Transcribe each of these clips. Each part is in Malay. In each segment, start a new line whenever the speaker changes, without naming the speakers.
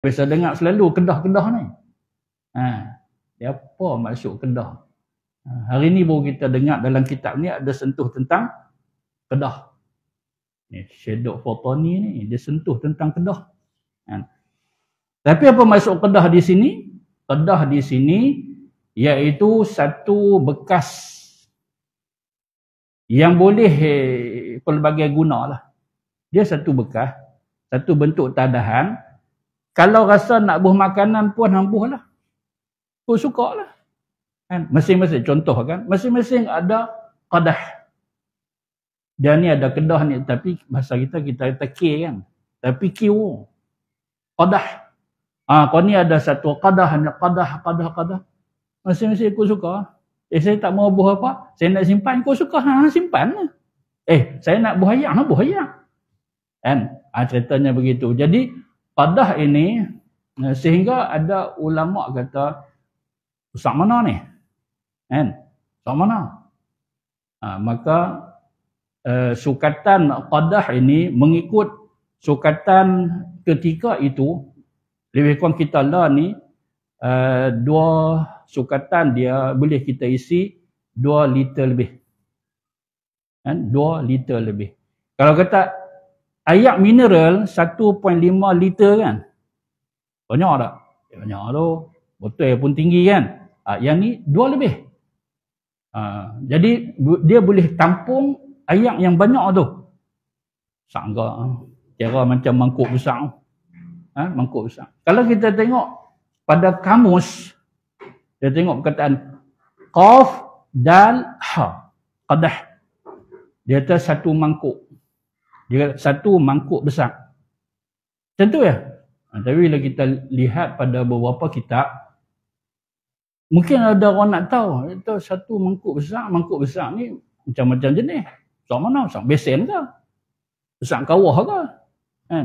Biasa dengar selalu kedah-kedah ni. Ha. Dia apa maksud kedah? Ha, hari ni baru kita dengar dalam kitab ni ada sentuh tentang kedah. Ni, shadow photoni ni, dia sentuh tentang kedah. Ha. Tapi apa maksud kedah di sini? Kedah di sini iaitu satu bekas yang boleh eh, pelbagai guna lah. Dia satu bekas, satu bentuk tadahan kalau rasa nak buh makanan pun hampuh lah. Pun kan? suka lah. Masing-masing contoh kan. Masing-masing ada kadah. Dan ni ada kedah ni. Tapi bahasa kita, kita kata K kan. Tapi Q. Kadah. Ha, kau ni ada satu kadah Hanya kadah kadah kadah. Masing-masing aku suka. Eh, saya tak mau buh apa. Saya nak simpan. Kau suka. Ha, simpan lah. Eh, saya nak buh ayam. Ha, buh ayam. Kan? Ha, ceritanya begitu. Jadi, padah ini eh, sehingga ada ulama kata usah mana ni kan usah mana ha, maka uh, sukatan padah ini mengikut sukatan ketika itu lebih kurang kita lah ni uh, dua sukatan dia boleh kita isi dua liter lebih kan dua liter lebih kalau kata Air mineral 1.5 liter kan? Banyak tak? Eh, banyak tu. Botol pun tinggi kan? Ah, yang ni dua lebih. Ah, jadi dia boleh tampung air yang banyak tu. Sangga. Kira macam mangkuk besar. Ha? Mangkuk besar. Kalau kita tengok pada kamus. Kita tengok perkataan. Qaf dan ha. Qadah. Dia atas satu mangkuk. Dia satu mangkuk besar. Tentu ya. Ha, tapi bila kita lihat pada beberapa kitab, mungkin ada orang nak tahu, itu satu mangkuk besar, mangkuk besar ni macam-macam jenis. Besar mana? Besar besen ke? Besar kawah ke? Kan?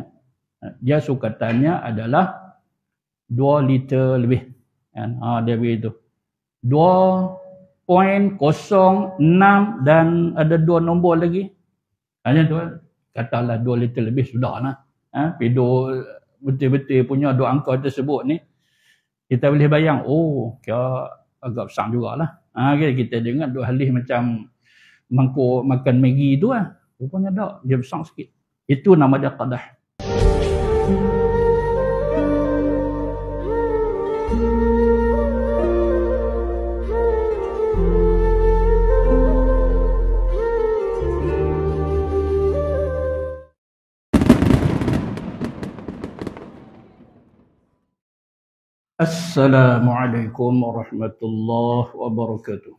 Ha, dia sukatannya adalah dua liter lebih. Kan? Ha, dia beri itu. enam dan ada dua nombor lagi. Hanya tu kan? katalah dua liter lebih sudah lah. Ha? Pidur betul-betul punya dua angka tersebut ni, kita boleh bayang, oh, kira agak besar jugalah. Ha, kita, kita dengar dua halih macam mangkuk makan Maggi tu lah. Rupanya tak, dia besar sikit. Itu nama dia qadah. Thank you. السلام عليكم ورحمة الله وبركاته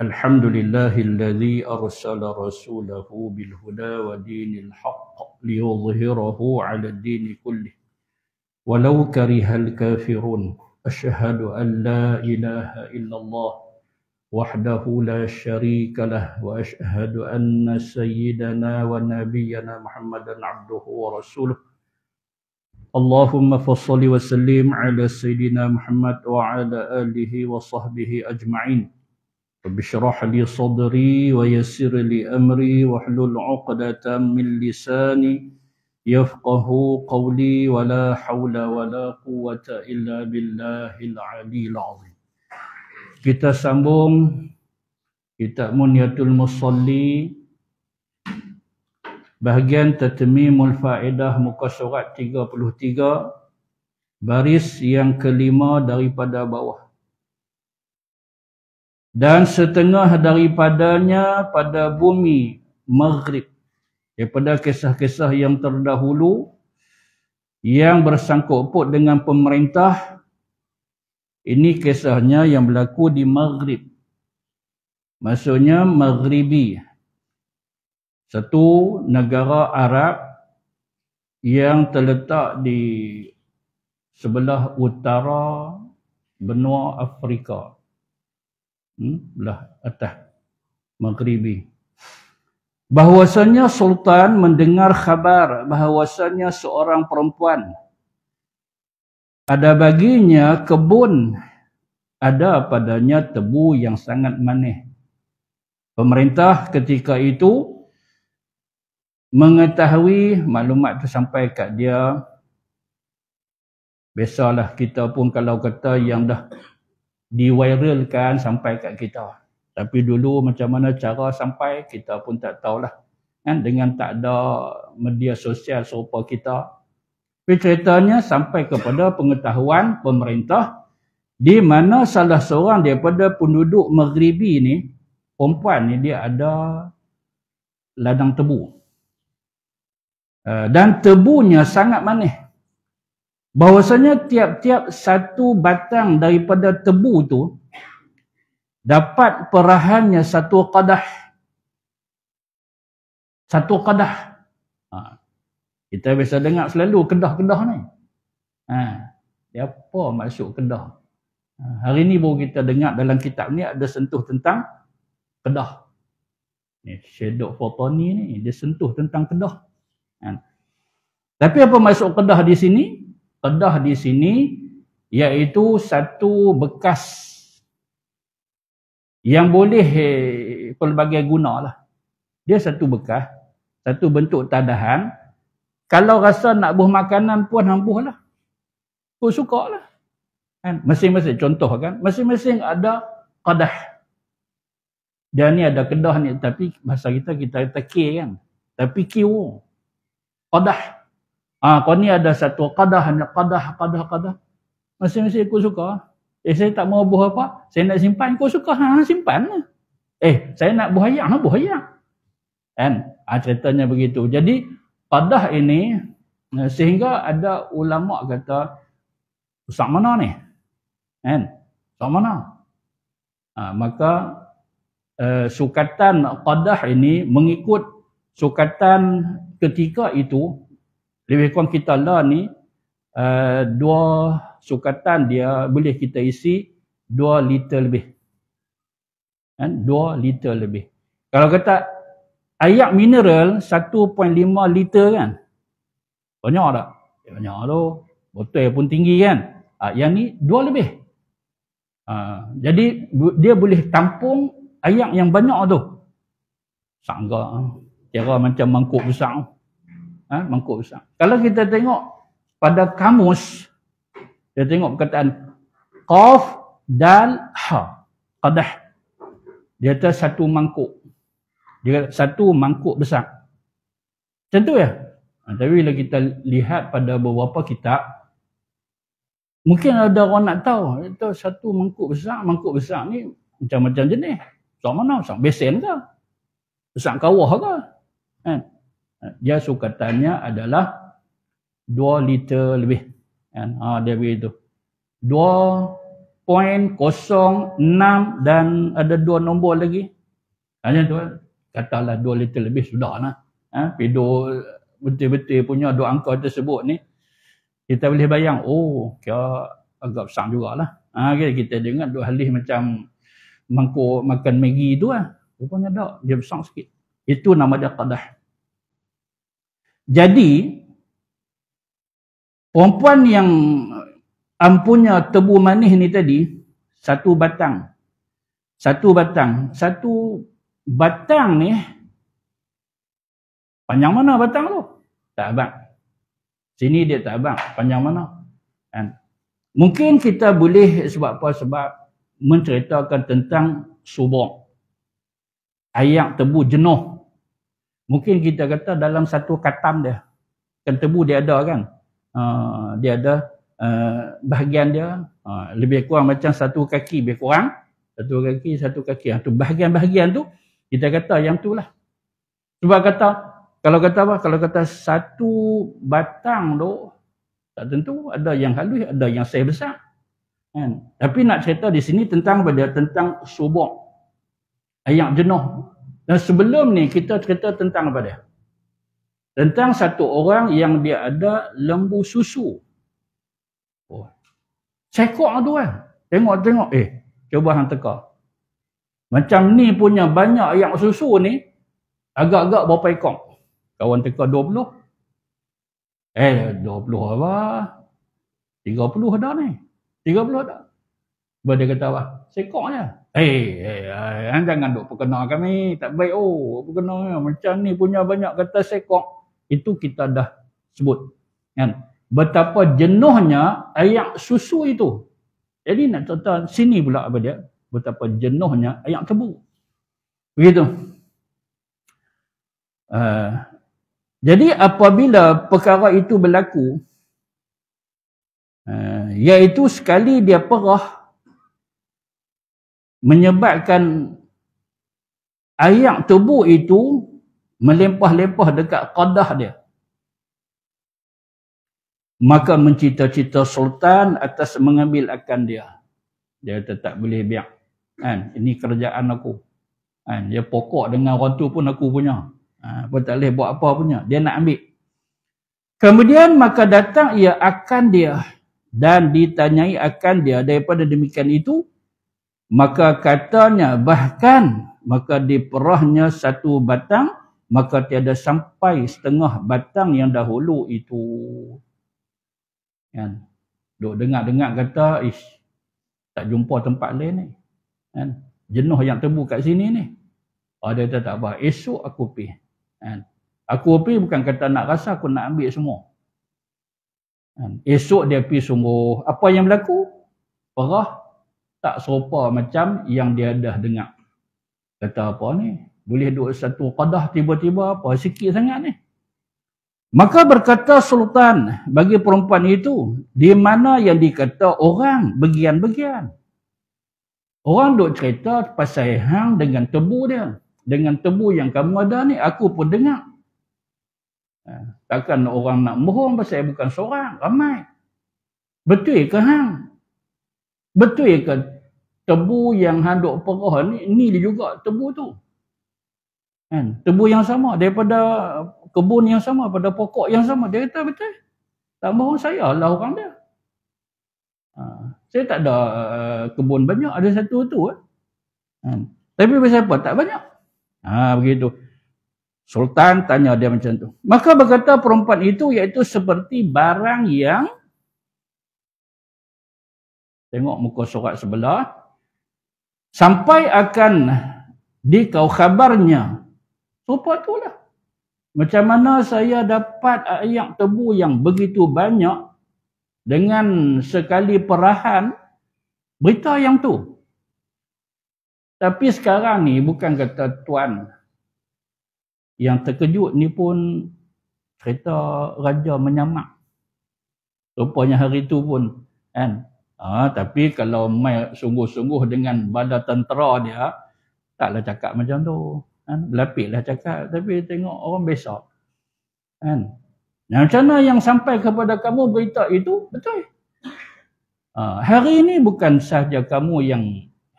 الحمد لله الذي أرسل رسوله بالهدى ودين الحق ليظهره على الدين كله ولو كره الكافرون أشهد أن لا إله إلا الله وحده لا شريك له وأشهد أن سيدنا ونبينا محمدا عبده ورسوله Allahumma fassali wa sallim ala Sayyidina Muhammad wa ala alihi wa sahbihi ajma'in. Rabbishrah li sadri wa yassir li amri wa hlul 'uqdatam min lisani yafqahu qawli wa la hawla wa la quwwata illa billahil 'aliyyil 'azim. Kita sambung kitab Munyatul Musalli bahagian tatmimul faedah muka surat 33 baris yang kelima daripada bawah dan setengah daripadanya pada bumi maghrib daripada kisah-kisah yang terdahulu yang bersangkut pot dengan pemerintah ini kisahnya yang berlaku di maghrib maksudnya maghribi satu negara Arab yang terletak di sebelah utara benua Afrika. Hmm, belah atas Maghribi. Bahawasanya Sultan mendengar khabar bahawasanya seorang perempuan ada baginya kebun ada padanya tebu yang sangat manis. Pemerintah ketika itu mengetahui maklumat tu sampai kat dia biasalah kita pun kalau kata yang dah diviralkan sampai kat kita tapi dulu macam mana cara sampai kita pun tak tahulah kan dengan tak ada media sosial serupa kita tapi ceritanya sampai kepada pengetahuan pemerintah di mana salah seorang daripada penduduk Maghribi ni perempuan ni dia ada ladang tebu Eh, dan tebunya sangat manis. Bahawasanya tiap-tiap satu batang daripada tebu tu dapat perahannya satu kadah. Satu kadah. Ha. Kita biasa dengar selalu kedah-kedah ni. Ha. Dia apa maksud kedah? Ha. Hari ni baru kita dengar dalam kitab ni ada sentuh tentang kedah. Ni, shadow photon ni, ni dia sentuh tentang kedah. Kan? Tapi apa maksud kedah di sini? Kedah di sini iaitu satu bekas yang boleh eh, pelbagai guna lah. Dia satu bekas, satu bentuk tadahan. Kalau rasa nak buh makanan lah. pun hampuh lah. Aku suka lah. Kan? Masing-masing contoh kan. Masing-masing ada kedah. Dan ni ada kedah ni. Tapi bahasa kita, kita kata kan. Tapi kiwo. Qadah. Ah, kau ni ada satu qadah, hanya qadah, qadah, qadah. Masih-masih aku suka. Eh, saya tak mau buah apa. Saya nak simpan. Kau suka, ha, simpan. Eh, saya nak buah ayam, ha, buah ayam. Kan? Ah, ceritanya begitu. Jadi, qadah ini, eh, sehingga ada ulama kata, usah mana ni? Kan? Usah mana? Ah, maka, uh, sukatan qadah ini mengikut sukatan ketika itu lebih kurang kita lah ni uh, dua sukatan dia boleh kita isi dua liter lebih. Kan? Dua liter lebih. Kalau kata air mineral 1.5 liter kan? Banyak tak? Ya, banyak tu. Botol pun tinggi kan? Ha, yang ni dua lebih. Ha, jadi dia boleh tampung air yang banyak tu. Sanggah. Kira macam mangkuk besar. Ha? Mangkuk besar. Kalau kita tengok pada kamus, kita tengok perkataan Qaf dan Ha. Qadah. Dia kata satu mangkuk. Dia kata satu mangkuk besar. Tentu ya. Ha, tapi bila kita lihat pada beberapa kitab, mungkin ada orang nak tahu, itu satu mangkuk besar, mangkuk besar ni macam-macam jenis. Besar mana? Besar besen ke? Besar kawah ke? kan dia sukatannya adalah 2 liter lebih kan ha dia begitu 2.06 dan ada dua nombor lagi hanya tu katalah 2 liter lebih sudah lah ha pedo betul-betul punya dua angka tersebut ni kita boleh bayang oh kira agak besar jugalah ha kita, kita dengar dua halih macam mangkuk makan maggi tu ah rupanya tak dia besar sikit itu nama dia qadah. Jadi, perempuan yang ampunya tebu manis ni tadi, satu batang. Satu batang. Satu batang ni, panjang mana batang tu? Tak abang. Sini dia tak abang. Panjang mana? Kan? Mungkin kita boleh sebab apa? Sebab menceritakan tentang subuh. Ayak tebu jenuh. Mungkin kita kata dalam satu katam dia. Ikan tebu dia ada kan. Uh, dia ada uh, bahagian dia. Uh, lebih kurang macam satu kaki. Lebih kurang satu kaki, satu kaki. Yang bahagian-bahagian tu kita kata yang tu lah. Cuba kata, kalau kata apa? Kalau kata satu batang tu, tak tentu ada yang halus, ada yang saiz besar. Kan? Tapi nak cerita di sini tentang pada tentang subok Ayak jenuh. Dan sebelum ni kita cerita tentang apa dia? Tentang satu orang yang dia ada lembu susu. Oh. Cekok tu kan. Tengok-tengok eh. Cuba hang teka. Macam ni punya banyak yang susu ni. Agak-agak berapa ekor. Kawan teka 20. Eh 20 apa? 30 ada ni. 30 ada. Sebab dia kata apa? Sekok je. Eh, hey, eh, eh, hey, eh, jangan duk perkena kami. Tak baik. Oh, perkena macam ni punya banyak kata sekok. Itu kita dah sebut. Kan? Betapa jenuhnya ayak susu itu. Jadi nak cerita sini pula apa dia? Betapa jenuhnya ayak tebu. Begitu. Uh, jadi apabila perkara itu berlaku, uh, iaitu sekali dia perah, menyebabkan air tebu itu melempah-lempah dekat qadah dia maka mencita-cita sultan atas mengambil akan dia dia kata tak boleh biar kan ini kerajaan aku kan dia pokok dengan ratu pun aku punya ha, apa tak boleh buat apa punya dia nak ambil kemudian maka datang ia akan dia dan ditanyai akan dia daripada demikian itu maka katanya bahkan maka diperahnya satu batang maka tiada sampai setengah batang yang dahulu itu kan duk dengar-dengar kata ish tak jumpa tempat lain ni kan jenuh yang tebu kat sini ni ada ah, oh, tak apa esok aku pi kan aku pi bukan kata nak rasa aku nak ambil semua kan esok dia pi sungguh apa yang berlaku perah tak serupa macam yang dia dah dengar. Kata apa ni? Boleh duduk satu kadah tiba-tiba apa? Sikit sangat ni. Maka berkata Sultan bagi perempuan itu, di mana yang dikata orang bagian-bagian. Orang duk cerita pasal hang dengan tebu dia. Dengan tebu yang kamu ada ni, aku pun dengar. Ha, takkan orang nak mohon pasal bukan seorang, ramai. Betul ke hang? Betul ya ke kan? tebu yang handuk perah ni, ni dia juga tebu tu. Kan? Tebu yang sama daripada kebun yang sama, pada pokok yang sama. Dia kata betul. Tak mohon saya lah orang dia. Ha. Saya tak ada uh, kebun banyak, ada satu tu. Eh. Kan? Tapi pasal apa? Tak banyak. Ha, begitu. Sultan tanya dia macam tu. Maka berkata perempuan itu iaitu seperti barang yang Tengok muka surat sebelah. Sampai akan dikau khabarnya. Rupa itulah. Macam mana saya dapat ayak tebu yang begitu banyak dengan sekali perahan berita yang tu. Tapi sekarang ni bukan kata tuan yang terkejut ni pun cerita raja menyamak. Rupanya hari tu pun kan, Ha, tapi kalau mai sungguh-sungguh dengan bala tentera dia, taklah cakap macam tu. Kan? Lepitlah cakap. Tapi tengok orang besok. Kan? Nah, macam mana yang sampai kepada kamu berita itu? Betul. Ha, hari ini bukan sahaja kamu yang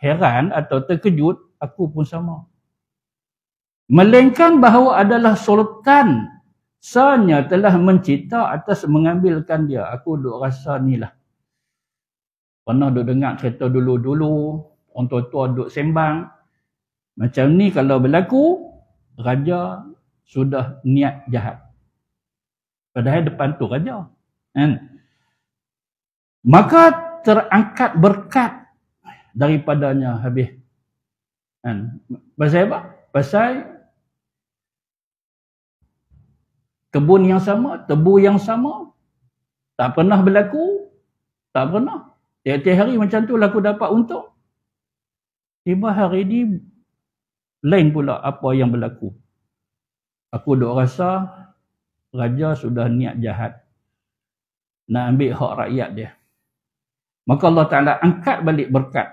heran atau terkejut. Aku pun sama. Melainkan bahawa adalah sultan sanya telah mencita atas mengambilkan dia. Aku duk rasa ni lah pernah duk dengar cerita dulu-dulu orang tua-tua duk sembang macam ni kalau berlaku raja sudah niat jahat padahal depan tu raja kan maka terangkat berkat daripadanya habis kan pasal apa pasal kebun yang sama tebu yang sama tak pernah berlaku tak pernah Tiap-tiap hari macam tu lah aku dapat untung. Tiba hari ni lain pula apa yang berlaku. Aku duk rasa raja sudah niat jahat nak ambil hak rakyat dia. Maka Allah Ta'ala angkat balik berkat.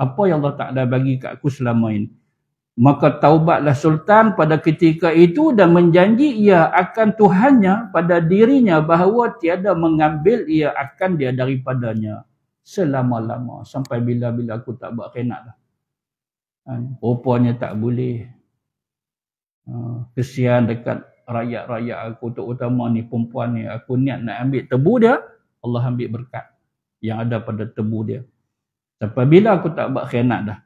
Apa yang Allah Ta'ala bagi kat aku selama ini. Maka taubatlah Sultan pada ketika itu dan menjanji ia akan Tuhannya pada dirinya bahawa tiada mengambil ia akan dia daripadanya selama-lama sampai bila-bila aku tak buat khianat dah. Kan? Rupanya tak boleh. Ah, kesian dekat rakyat-rakyat aku tu utama ni perempuan ni aku niat nak ambil tebu dia Allah ambil berkat yang ada pada tebu dia sampai bila aku tak buat khianat dah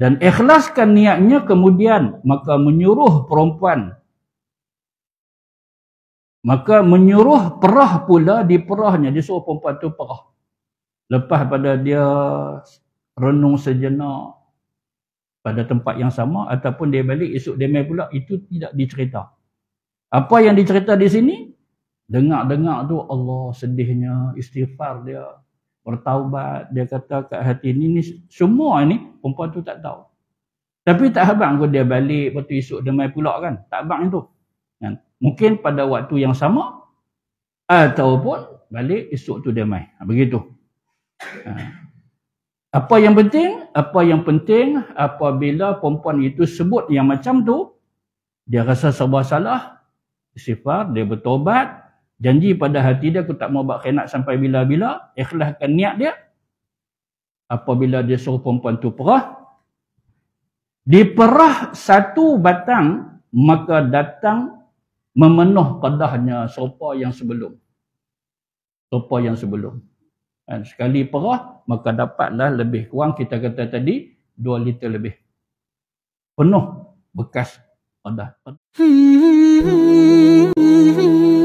dan ikhlaskan niatnya kemudian maka menyuruh perempuan maka menyuruh perah pula di perahnya dia suruh perempuan tu perah Lepas pada dia renung sejenak pada tempat yang sama ataupun dia balik esok dia mai pula itu tidak dicerita. Apa yang dicerita di sini? Dengar-dengar tu Allah sedihnya istighfar dia bertaubat dia kata kat hati ni ni semua ni perempuan tu tak tahu. Tapi tak habang kau dia balik lepas tu esok dia mai pula kan. Tak habang itu. Kan? Mungkin pada waktu yang sama ataupun balik esok tu dia mai. Ha, begitu. Ha. Apa yang penting? Apa yang penting apabila perempuan itu sebut yang macam tu, dia rasa sebuah salah, sifar, dia bertobat, janji pada hati dia aku tak mau buat khianat sampai bila-bila, ikhlaskan niat dia. Apabila dia suruh perempuan tu perah, diperah satu batang, maka datang memenuh kedahnya serupa yang sebelum. Serupa yang sebelum. Kan? sekali perah, maka dapatlah lebih kurang kita kata tadi, 2 liter lebih. Penuh bekas pada. Penuh.